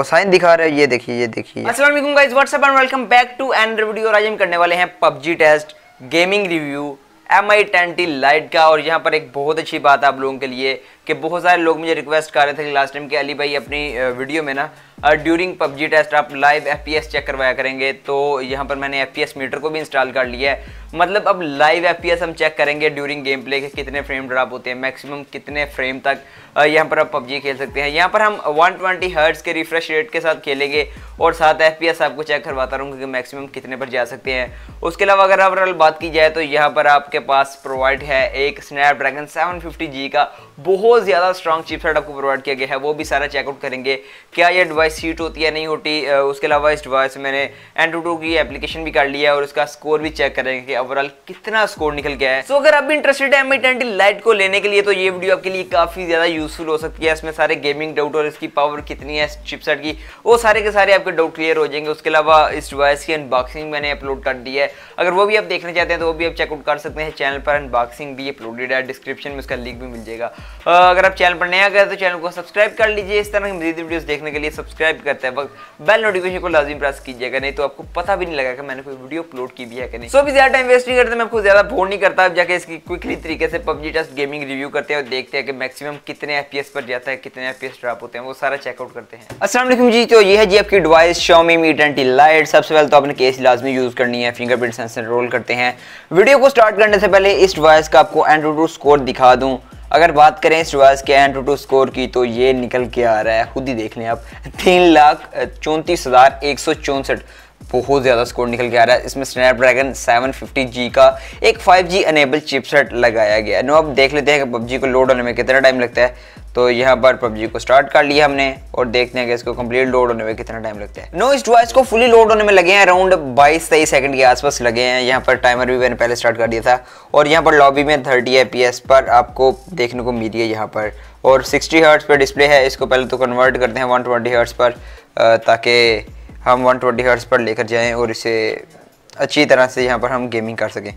cosine दिखा रहे हैं ये देखिए ये देखिए अस्सलाम guys what's up and welcome back to Android video और आज हम करने वाले हैं PUBG test gaming review M I twenty Lite का और यहाँ पर एक बहुत अच्छी बात है आप लोगों के लिए कि बहुत सारे लोग मुझे रिक्वेस्ट कर रहे थे कि लास्ट टाइम के अली भाई अपनी वीडियो में ना ड्यूरिंग पबजी टेस्ट आप लाइव एफ चेक करवाया करेंगे तो यहाँ पर मैंने एफ मीटर को भी इंस्टॉल कर लिया है मतलब अब लाइव एफ हम चेक करेंगे ड्यूरिंग गेम प्ले के कितने फ्रेम ड्रॉप होते हैं मैक्सिमम कितने फ्रेम तक यहाँ पर आप पबजी खेल सकते हैं यहाँ पर हम 120 ट्वेंटी के रिफ्रेश रेट के साथ खेलेंगे और साथ एफ आपको चेक करवाता रहूँगा कि मैक्सिमम कितने पर जा सकते हैं उसके अलावा अगर ओवरऑल बात की जाए तो यहाँ पर आपके पास प्रोवाइड है एक स्नैपड्रैगन सेवन का बहुत ज़्यादा स्ट्रॉन्ग चिपसेट आपको प्रोवाइड किया गया है वो भी सारा चेकआउट करेंगे क्या ये डिवाइस हीट होती है नहीं होती उसके अलावा इस डिवाइस में मैंने एन टू टू की एप्लीकेशन भी कर लिया है और उसका स्कोर भी चेक करेंगे कि ओवरऑल कितना स्कोर निकल गया है सो so, अगर आप इंटरेस्टेड है एम ट्वेंटी लाइट को लेने के लिए तो ये वीडियो आपके लिए काफ़ी ज़्यादा यूजफुल हो सकती है इसमें सारे गेमिंग डाउट और इसकी पावर कितनी है चिपसेट की वो सारे के सारे आपके डाउट क्लियर हो जाएंगे उसके अलावा इस डिवाइस की अनबॉक्सिंग मैंने अपलोड कर दी है अगर वो भी आप देखना चाहते हैं तो वो भी आप चेकआउट कर सकते हैं चैनल पर अनबॉक्सिंग भी अपलोडेड है डिस्क्रिप्शन में उसका लिंक भी मिल जाएगा अगर आप चैनल पर नया गए तो चैनल को सब्सक्राइब कर लीजिए इस तरह की मजीद वीडियोस देखने के लिए सब्सक्राइब करते वक्त बेल नोटिफिकेशन को लाजमी प्रेस कीजिएगा नहीं तो आपको पता भी नहीं लगा कि मैंने कोई वीडियो अपलोड की भी है कि नहीं सो so, भी ज्यादा टाइम वेस्ट नहीं करते मैं आपको ज्यादा फोन नहीं करता अब जाकर इसकी क्विकली तरीके से पब्जी टेस्ट गेमिंग रिव्यू करते हैं और देखते हैं कि मैक्सिमम कितने एफ पर जाता है कितने एफ ड्रॉप होते हैं वो सारा चेकआउट करते हैं असल जी तो ये है जी आपकी device Xiaomi Mi twenty Lite सबसे पहले तो आपने केस लाजमी यूज करनी है फिंगरप्रिंट सेंसर रोल करते हैं वीडियो को स्टार्ट करने से पहले इस डिवाइस का आपको एंड्रोड स्कोर दिखा दूँ अगर बात करें शिवाज के एंड टू स्कोर की तो ये निकल के आ रहा है खुद ही देख लें आप तीन लाख चौंतीस हज़ार एक सौ चौंसठ बहुत ज़्यादा स्कोर निकल के आ रहा है इसमें स्नैपड्रैगन 750G का एक 5G एनेबल चिपसेट लगाया गया है नो अब देख लेते हैं कि पबजी को लोड होने में कितना टाइम लगता है तो यहाँ पर पबजी को स्टार्ट कर लिया हमने और देखते हैं कि इसको कंप्लीट लोड होने में कितना टाइम लगता है नो इस डिवाइस को फुली लोड होने में लगे हैं अराउंड 22 तेईस सेकंड के आसपास लगे हैं यहाँ पर टाइमर भी मैंने पहले स्टार्ट कर दिया था और यहाँ पर लॉबी में 30 एपीएस पर आपको देखने को मिली है यहाँ पर और 60 हर्ट्स पर डिस्प्ले है इसको पहले तो कन्वर्ट करते हैं वन हर्ट्स पर ताकि हम वन हर्ट्स पर लेकर जाएँ और इसे अच्छी तरह से यहाँ पर हम गेमिंग कर सकें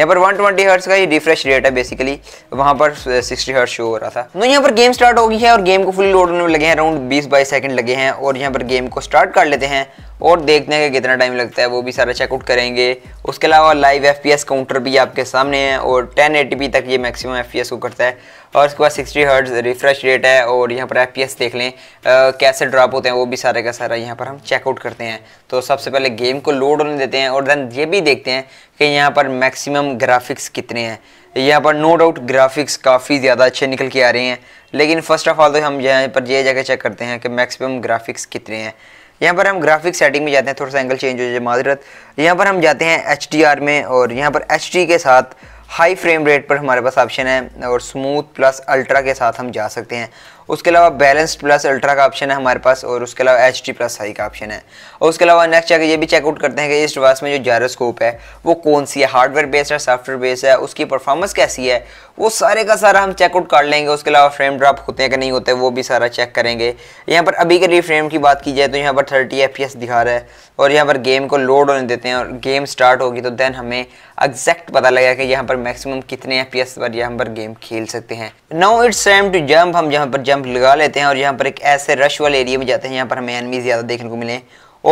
यहाँ पर 120 ट्वेंटी हर्ट्स का ये रिफ्रेश रेट है बेसिकली वहाँ पर 60 हर्ट्स शो हो रहा था तो यहाँ पर गेम स्टार्ट हो गई है और गेम को फुल लोड होने में लगे हैं अराउंड 20 बाई सेकंड लगे हैं और यहाँ पर गेम को स्टार्ट कर लेते हैं और देखते हैं कि कितना टाइम लगता है वो भी सारा चेकआउट करेंगे उसके अलावा live F P S counter भी आपके सामने है और टेन तक ये मैक्सिमम एफ पी एस को करता है और उसके बाद सिक्सटी हर्ट्स रिफ्रेश रेट है और यहाँ पर एफ पी एस देख लें आ, कैसे ड्रॉप होते हैं वो भी सारे का सारा यहाँ पर हम चेकआउट करते हैं तो सबसे पहले गेम को लोड होने देते हैं और देन ये भी देखते हैं कि यहाँ पर मैक्सिमम ग्राफिक्स कितने हैं यहाँ पर नो डाउट ग्राफिक्स काफ़ी ज़्यादा अच्छे निकल के आ रहे हैं लेकिन फ़र्स्ट ऑफ ऑल तो हम यहाँ पर ये जगह चेक करते हैं कि मैक्सिमम ग्राफिक्स कितने हैं यहाँ पर हम ग्राफिक सेटिंग में जाते हैं थोड़ा सा एंगल चेंज हो जाए माजरत यहाँ पर हम जाते हैं एच में और यहाँ पर एच के साथ हाई फ्रेम रेट पर हमारे पास ऑप्शन है और स्मूथ प्लस अल्ट्रा के साथ हम जा सकते हैं उसके अलावा बैलेंस्ड प्लस अल्ट्रा का ऑप्शन है हमारे पास और उसके अलावा एच टी प्लस हाई का ऑप्शन है और उसके अलावा नेक्स्ट जाकर ये भी चेकआउट करते हैं कि इस डिवाइस में जो जायरोस्कोप है वो कौन सी है हार्डवेयर बेस्ड है सॉफ्टवेयर बेस्ड है उसकी परफॉर्मेंस कैसी है वो सारे का सारा हम चेकआउट कर लेंगे उसके अलावा फ्रेम ड्रॉप होते हैं कि नहीं होते वो भी सारा चेक करेंगे यहाँ पर अभी के फ्रेम की बात की जाए तो यहाँ पर थर्टी एफ दिखा रहा है और यहाँ पर गेम को लोड होने देते हैं और गेम स्टार्ट होगी तो देन हमें एग्जैक्ट पता लगेगा कि यहाँ पर मैक्सिमम कितने एफ पर यहाँ पर गेम खेल सकते हैं now it's time to jump हम यहाँ पर जंप लगा लेते हैं और यहाँ पर एक ऐसे रश वाले एरिया में जाते हैं यहाँ पर हमें एनमी ज़्यादा देखने को मिले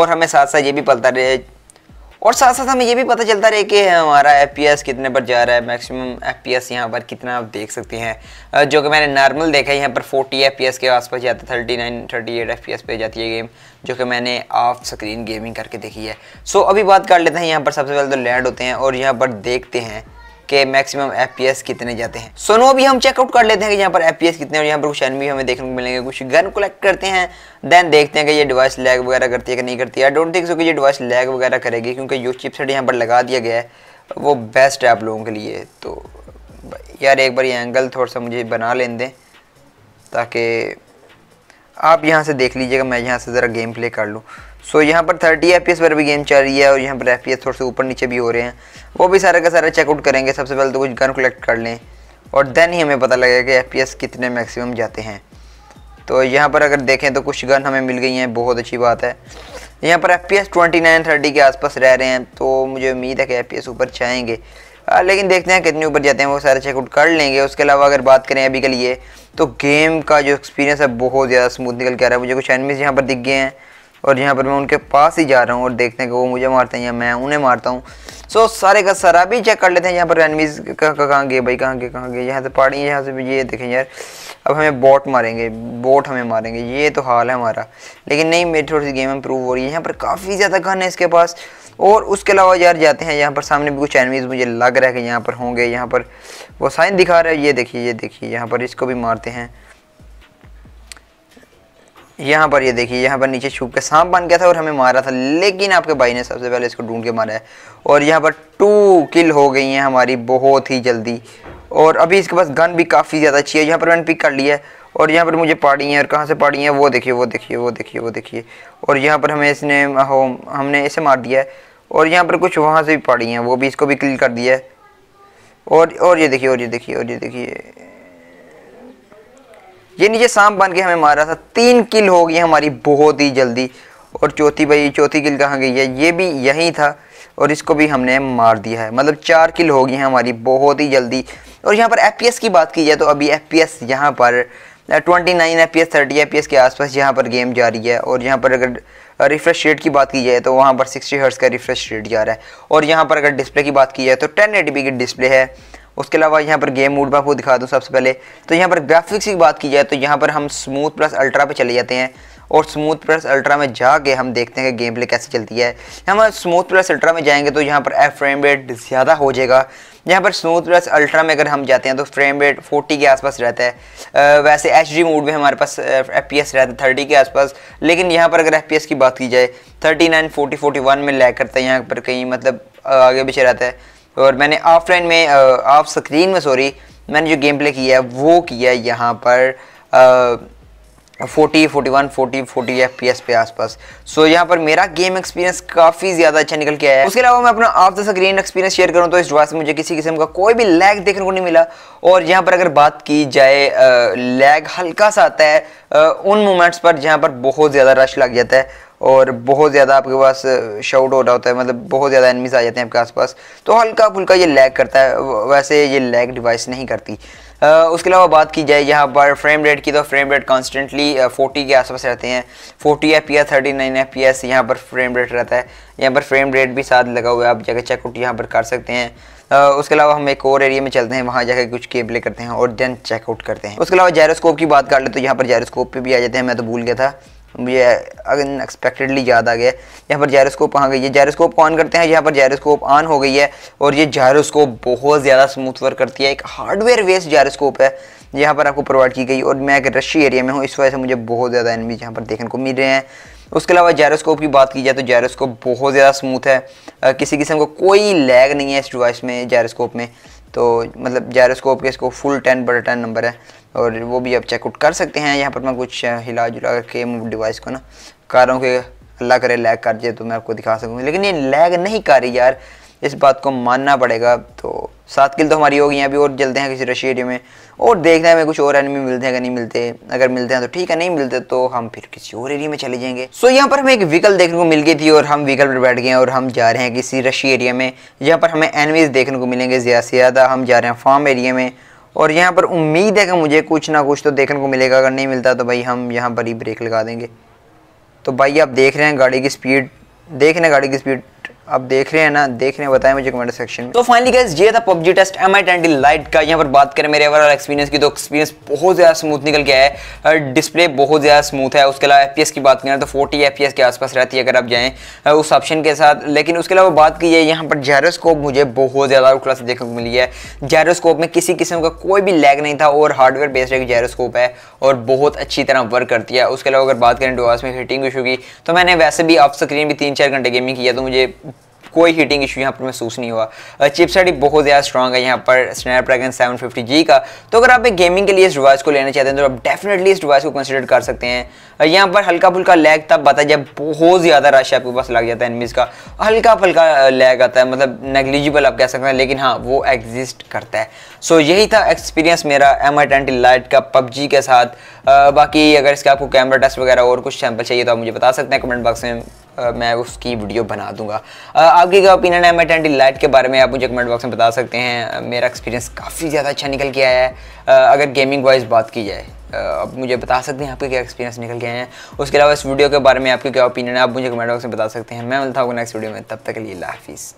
और हमें साथ साथ ये भी पता रहे और साथ साथ हमें ये भी पता चलता रहे कि हमारा एफ कितने पर जा रहा है मैक्सिमम एफ पी एस यहाँ पर कितना आप देख सकते हैं जो कि मैंने नॉर्मल देखा है यहाँ पर 40 एफ के आसपास जाता है थर्टी नाइन थर्टी एफ पे जाती है गेम जो कि मैंने ऑफ स्क्रीन गेमिंग करके देखी है सो so, अभी बात कर लेते हैं यहाँ पर सबसे पहले तो लैंड होते हैं और यहाँ पर देखते हैं के मैक्सिमम एफ कितने जाते हैं सोनो भी हम चेकआउट कर लेते हैं कि यहाँ पर एफ कितने और यहाँ पर कुछ भी हमें देखने को मिलेंगे कुछ गन कलेक्ट करते हैं देन देखते हैं कि ये डिवाइस लैग वगैरह करती है कि नहीं करती है डोंट थिंक सो कि ये डिवाइस लैग वगैरह करेगी क्योंकि जो चिपसेट यहाँ पर लगा दिया गया है वो बेस्ट है आप लोगों के लिए तो यार एक बार ये एंगल थोड़ा सा मुझे बना लें दें ताकि आप यहाँ से देख लीजिएगा मैं यहाँ से ज़रा गेम प्ले कर लूँ सो so, यहाँ पर थर्टी एफ पर भी गेम चल रही है और यहाँ पर एफ थोड़े से ऊपर नीचे भी हो रहे हैं वो भी सारे का सारा चेकआउट करेंगे सबसे पहले तो कुछ गन कलेक्ट कर लें और देन ही हमें पता लगेगा कि एफ कितने मैक्सिमम जाते हैं तो यहाँ पर अगर देखें तो कुछ गन हमें मिल गई हैं बहुत अच्छी बात है यहाँ पर F P S twenty nine thirty के आसपास रह रहे हैं तो मुझे उम्मीद है कि एफ पी एस ऊपर जाएंगे लेकिन देखते हैं कितने ऊपर जाते हैं वो सारे चेकआउट कर लेंगे उसके अलावा अगर बात करें अभी के लिए तो गेम का जो एक्सपीरियंस है बहुत ज़्यादा स्मूथ निकल के आ रहा है मुझे कुछ एनमीज़ यहाँ पर दिख गए हैं और यहाँ पर मैं उनके पास ही जा रहा हूँ और देखते हैं कि वो मुझे मारते हैं या मैं उन्हें मारता हूँ सो so, सारे का सारा भी चेक कर लेते हैं यहाँ पर एनमीज कहाँ गए भाई कहाँ गए कहाँ गए यहाँ से पहाड़ी यहाँ से भी ये देखें यार अब हमें बोट मारेंगे बोट हमें मारेंगे ये तो हाल है हमारा लेकिन नहीं मेरी थोड़ी सी गेम इम्प्रूव हो रही है यहाँ पर काफ़ी ज़्यादा घन है इसके पास और उसके अलावा यार जाते हैं यहाँ पर सामने भी कुछ एनमीज़ मुझे लग रहा है कि यहाँ पर होंगे यहाँ पर वो साइन दिखा रहा है ये देखिए ये देखिए यहाँ पर इसको भी मारते हैं यहाँ पर ये देखिए यहाँ पर नीचे छुप के सांप बन गया था और हमें मारा था लेकिन आपके भाई ने सबसे पहले इसको ढूंढ के मारा है और यहाँ पर टू किल हो गई हैं हमारी बहुत ही जल्दी और अभी इसके पास गन भी काफ़ी ज़्यादा अच्छी है यहाँ पर मैंने पिक कर लिया है और यहाँ पर मुझे पाड़ी है और कहाँ से पाड़ी है वो देखिए वो देखिए वो देखिए वो देखिए और यहाँ पर हमें इसने हो हमने इसे मार दिया है और यहाँ पर कुछ वहाँ से भी पाड़ी हैं वो भी इसको भी क्लिक कर दिया है और और ये देखिए और ये देखिए और ये देखिए ये नीचे सांप बन के हमें मारा था तीन किल हो गई हमारी बहुत ही जल्दी और चौथी भाई चौथी किल कहाँ गई है ये भी यहीं था और इसको भी हमने मार दिया है मतलब चार किल हो गई हमारी बहुत ही जल्दी और यहाँ पर एफ की बात की जाए तो अभी एफ पी एस यहाँ पर twenty nine F P S thirty F P S के आसपास यहाँ पर गेम जा रही है और यहाँ पर अगर रिफ्रेश रेट की बात की जाए तो वहाँ पर सिक्सटी हर्ट्स का रिफ्रेश रेट जा रहा है और यहाँ पर अगर डिस्प्ले की बात की जाए तो टेन एट की डिस्प्ले है उसके अलावा यहाँ पर गेम मूड में आपको दिखा दूँ सबसे पहले तो यहाँ पर ग्राफिक्स की बात की जाए तो यहाँ पर हम स्मूथ प्लस अल्ट्रा पे चले जाते हैं और स्मूथ प्लस अल्ट्रा में जाके हम देखते हैं कि गेम प्ले कैसे चलती है हम स्मूथ प्लस अल्ट्रा में जाएंगे तो यहाँ पर एफ फ्रेम रेट ज़्यादा हो जाएगा यहाँ पर स्मूथ प्लस अल्ट्रा में अगर हम जाते हैं तो फ्रेम रेट फोर्टी के आसपास रहता है वैसे एच मोड में हमारे पास एफ पी रहता है थर्टी के आसपास लेकिन यहाँ पर अगर एफ की बात की जाए thirty nine forty forty one में लैग करता है यहाँ पर कहीं मतलब आगे पीछे रहता है और मैंने ऑफलाइन में ऑफ स्क्रीन में सॉरी मैंने जो गेम प्ले किया है वो किया है यहाँ पर 40, 41, 40, 40 एफ पी एस पे आसपास सो so, यहाँ पर मेरा गेम एक्सपीरियंस काफ़ी ज़्यादा अच्छा निकल के आया है उसके अलावा मैं अपना off the screen experience share करूँ तो इस डिवाइस में मुझे किसी किस्म का कोई भी लैग देखने को नहीं मिला और यहाँ पर अगर बात की जाए लैग हल्का सा आता है आ, उन मोमेंट्स पर जहाँ पर बहुत ज़्यादा रश लग जाता है और बहुत ज़्यादा आपके पास शाउट हो रहा होता है मतलब बहुत ज़्यादा एनमीज आ जाते हैं आपके आसपास तो हल्का फुल्का ये लैग करता है वैसे ये लैग डिवाइस नहीं करती उसके अलावा बात की जाए यहाँ पर फ्रेम रेट की तो फ्रेम रेट कॉन्स्टेंटली फोर्टी के आसपास रहते हैं forty F P S thirty nine F P S यहाँ पर फ्रेम रेट रहता है यहाँ पर फ्रेम रेट भी साथ लगा हुआ है आप जाकर चेकआउट यहाँ पर कर सकते हैं उसके अलावा हम एक और एरिया में चलते हैं वहाँ जाकर कुछ के प्ले करते हैं और देन चेकआउट करते हैं उसके अलावा जायरोस्कोप की बात कर ले तो यहाँ पर जायरोस्कोप पर भी आ जाते हैं मैं तो भूल गया था ये अनएक्सपेक्टेडली याद आ गया यहाँ पर जायरोस्कोप कहाँ गई है जायरोस्कोप ऑन करते हैं यहाँ पर जायरोस्कोप ऑन हो गई है और ये जायरोस्कोप बहुत ज़्यादा स्मूथ वर्क करती है एक हार्डवेयर वेस्ड जायरोस्कोप है यहाँ पर आपको प्रोवाइड की गई और मैं एक रशी एरिया में हूँ इस वजह से मुझे बहुत ज़्यादा एनमीज यहाँ पर देखने को मिल रहे हैं उसके अलावा जायरोस्कोप की बात की जाए तो जायरोस्कोप बहुत ज़्यादा स्मूथ है किसी किस्म को कोई लैग नहीं है इस डिवाइस में जायरोस्कोप में तो मतलब जायरोस्कोप के इसको फुल टेन बटा टेन नंबर है और वो भी आप चेकआउट कर सकते हैं यहाँ पर मैं कुछ हिला जुला के डिवाइस को ना कर रहा हूँ कि अल्लाह करे लैग कर जाए तो मैं आपको दिखा सकूँ लेकिन ये लैग नहीं कर रही यार इस बात को मानना पड़ेगा तो सात किल तो हमारी होगी अभी और जलते हैं किसी रश एरिया में और देखते हैं हमें कुछ और एनिमी मिलते हैं अगर नहीं मिलते अगर मिलते हैं तो ठीक है नहीं मिलते तो हम फिर किसी और एरिया में चले जाएंगे सो so, यहाँ पर हमें एक व्हीकल देखने को मिल गई थी और हम व्हीकल पर बैठ गए हैं और हम जा रहे हैं किसी रशी एरिया में जहाँ पर हमें एनवीज देखने को मिलेंगे ज़्यादा से ज़्यादा हम जा रहे हैं फार्म एरिया में और यहाँ पर उम्मीद है कि मुझे कुछ ना कुछ तो देखने को मिलेगा अगर नहीं मिलता तो भाई हम यहाँ पर ही ब्रेक लगा देंगे तो भाई आप देख रहे हैं गाड़ी की स्पीड देख रहे हैं गाड़ी की स्पीड आप देख रहे हैं ना देख रहे हैं बताएं मुझे कमेंट सेक्शन में तो फाइनली गाइज ये था PUBG test M I twenty lite का यहाँ पर बात करें मेरे ओवरऑल एक्सपीरियंस की तो एक्सपीरियंस बहुत ज़्यादा स्मूथ निकल के आया है डिस्प्ले बहुत ज़्यादा स्मूथ है उसके अलावा एफ की बात करें तो फोर्टी एफ के आसपास रहती है अगर आप जाएँ उस ऑप्शन के साथ लेकिन उसके अलावा बात की है यहाँ पर जैरोस्कोप मुझे बहुत ज़्यादा उखला से देखने को मिली है जैरोस्कोप में किसी किस्म का कोई भी लैग नहीं था और हार्डवेयर बेस्ड एक जैरोस्कोप है और बहुत अच्छी तरह वर्क करती है उसके अलावा अगर बात करें डोवास में हिटिंग इशू की तो मैंने वैसे भी ऑफ स्क्रीन भी तीन चार घंटे गेमिंग किया तो मुझे कोई हीटिंग इशू यहाँ पर महसूस नहीं हुआ चिपसेट ही बहुत ज़्यादा स्ट्रॉग है यहाँ पर स्नैपड्रैगन सेवन का तो अगर आप एक गेमिंग के लिए इस डिवाइस को लेना चाहते हैं तो आप डेफिनेटली इस डिवाइस को कंसिडर कर सकते हैं यहाँ पर हल्का फुल्का लैग तब बताया जब बहुत ज़्यादा रश आपके पास लग जाता है एनमीज़ का हल्का फुल्का लैग आता है मतलब नेग्लिजिबल आप कह सकते हैं लेकिन हाँ वो एग्जिस्ट करता है सो so, यही था एक्सपीरियंस मेरा एम आई ट्वेंटी लाइट का पबजी के साथ आ, बाकी अगर इसका आपको कैमरा टेस्ट वगैरह और कुछ सैम्पल चाहिए तो आप मुझे बता सकते हैं कमेंट बॉक्स में आ, मैं उसकी वीडियो बना दूंगा आ, आपकी क्या ओपिनियन है मेटेंटी लाइट के बारे में आप मुझे कमेंट बॉक्स में बता सकते हैं मेरा एक्सपीरियंस काफ़ी ज़्यादा अच्छा निकल के आया है अगर गेमिंग वाइज बात की जाए आप मुझे बता सकते हैं आपके क्या एक्सपीरियंस निकल के आए हैं उसके अलावा इस वीडियो के बारे में आपकी क्या ओपिनियन है आप मुझे कमेंट बॉक्स में बता सकते हैं मैं मिलता हूँ नेक्स्ट वीडियो में तब तक के लिए हाफिज़